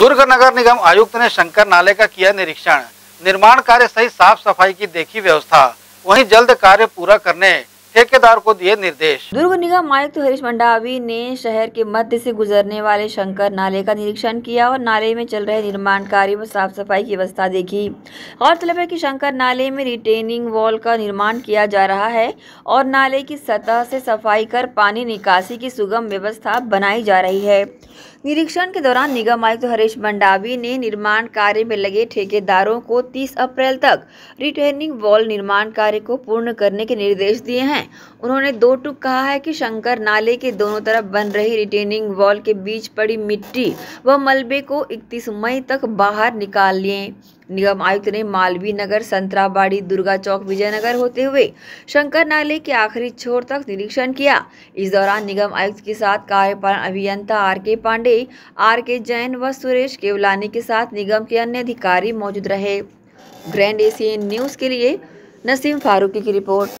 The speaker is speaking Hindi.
दुर्ग नगर निगम आयुक्त ने शंकर नाले का किया निरीक्षण निर्माण कार्य सहित साफ सफाई की देखी व्यवस्था वहीं जल्द कार्य पूरा करने ठेकेदार को दिए निर्देश दुर्ग निगम आयुक्त हरीश मंडावी ने शहर के मध्य से गुजरने वाले शंकर नाले का निरीक्षण किया और नाले में चल रहे निर्माण कार्य व साफ सफाई की व्यवस्था देखी गौरतलब है कि शंकर नाले में रिटेनिंग वॉल का निर्माण किया जा रहा है और नाले की सतह से सफाई कर पानी निकासी की सुगम व्यवस्था बनाई जा रही है निरीक्षण के दौरान निगम आयुक्त हरीश मंडावी ने निर्माण कार्य में लगे ठेकेदारों को 30 अप्रैल तक रिटर्निंग वॉल निर्माण कार्य को पूर्ण करने के निर्देश दिए हैं उन्होंने दो टुक कहा है कि शंकर नाले के दोनों तरफ बन रही रिटेनिंग वॉल के बीच पड़ी मिट्टी व मलबे को इकतीस मई तक बाहर निकाल लिए निगम आयुक्त ने मालवीय नगर संतराबाड़ी दुर्गा चौक विजयनगर होते हुए शंकर नाले के आखिरी छोर तक निरीक्षण किया इस दौरान निगम आयुक्त के साथ कार्यपालन अभियंता आर के पांडे आर के जैन व सुरेश केवलानी के साथ निगम के अन्य अधिकारी मौजूद रहे ग्रैंड एशियन न्यूज के लिए नसीम फारूकी की रिपोर्ट